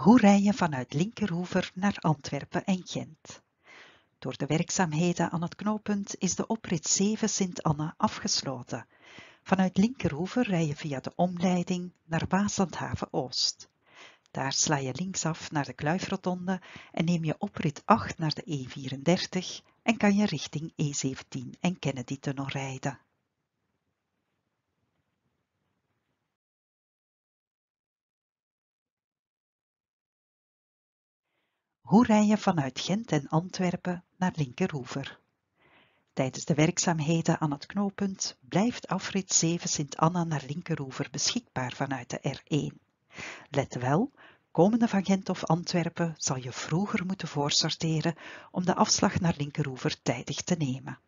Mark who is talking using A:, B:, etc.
A: Hoe rij je vanuit Linkeroever naar Antwerpen en Gent? Door de werkzaamheden aan het knooppunt is de oprit 7 Sint-Anne afgesloten. Vanuit Linkeroever rij je via de omleiding naar Baaslandhaven oost Daar sla je linksaf naar de Kluifrotonde en neem je oprit 8 naar de E34 en kan je richting E17 en Kennedy-tunnel rijden. Hoe rij je vanuit Gent en Antwerpen naar Linkeroever? Tijdens de werkzaamheden aan het knooppunt blijft afrit 7 Sint-Anna naar Linkeroever beschikbaar vanuit de R1. Let wel, komende van Gent of Antwerpen zal je vroeger moeten voorsorteren om de afslag naar Linkeroever tijdig te nemen.